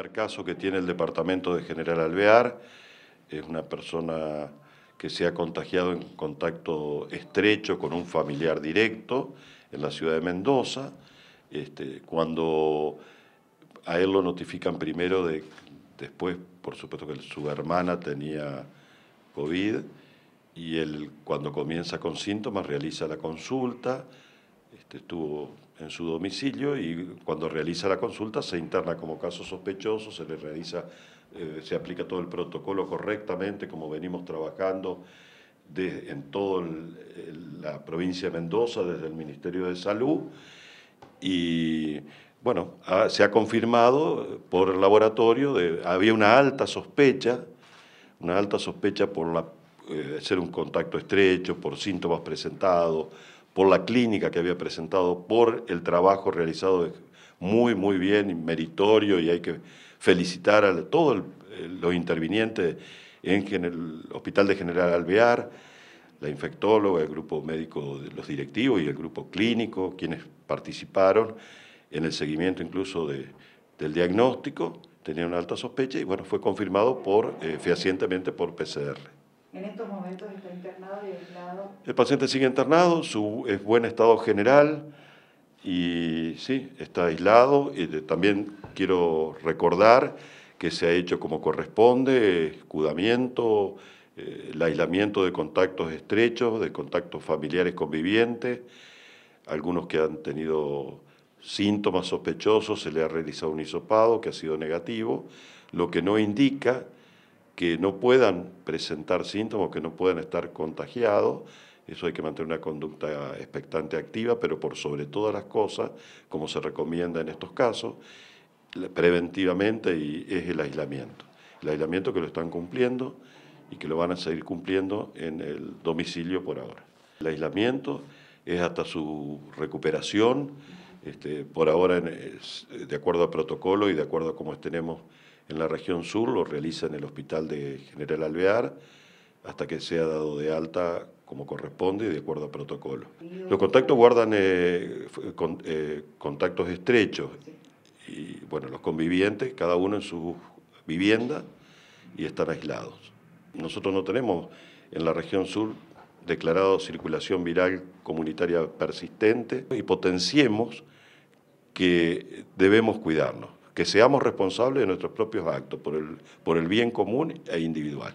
primer caso que tiene el departamento de General Alvear. Es una persona que se ha contagiado en contacto estrecho con un familiar directo en la ciudad de Mendoza. Este, cuando a él lo notifican primero, de, después, por supuesto que su hermana tenía COVID, y él cuando comienza con síntomas realiza la consulta, este, estuvo en su domicilio y cuando realiza la consulta se interna como caso sospechoso, se le realiza, eh, se aplica todo el protocolo correctamente, como venimos trabajando en toda la provincia de Mendoza, desde el Ministerio de Salud, y bueno, se ha confirmado por el laboratorio, había una alta sospecha, una alta sospecha por ser eh, un contacto estrecho, por síntomas presentados, por la clínica que había presentado, por el trabajo realizado muy, muy bien, y meritorio, y hay que felicitar a todos los intervinientes en el Hospital de General Alvear, la infectóloga, el grupo médico, de los directivos y el grupo clínico, quienes participaron en el seguimiento incluso de, del diagnóstico, tenían una alta sospecha y bueno, fue confirmado por, eh, fehacientemente por PCR. En estos momentos está internado y aislado. El paciente sigue internado, su es buen estado general y sí, está aislado. Y también quiero recordar que se ha hecho como corresponde, escudamiento, eh, el aislamiento de contactos estrechos, de contactos familiares convivientes, algunos que han tenido síntomas sospechosos, se le ha realizado un hisopado que ha sido negativo, lo que no indica que no puedan presentar síntomas, que no puedan estar contagiados. Eso hay que mantener una conducta expectante activa, pero por sobre todas las cosas, como se recomienda en estos casos, preventivamente y es el aislamiento. El aislamiento que lo están cumpliendo y que lo van a seguir cumpliendo en el domicilio por ahora. El aislamiento es hasta su recuperación este, por ahora, eh, de acuerdo a protocolo y de acuerdo a cómo tenemos en la región sur, lo realiza en el Hospital de General Alvear hasta que sea dado de alta como corresponde y de acuerdo a protocolo. Los contactos guardan eh, eh, contactos estrechos y bueno, los convivientes, cada uno en su vivienda y están aislados. Nosotros no tenemos en la región sur declarado circulación viral comunitaria persistente y potenciemos que debemos cuidarnos, que seamos responsables de nuestros propios actos por el, por el bien común e individual.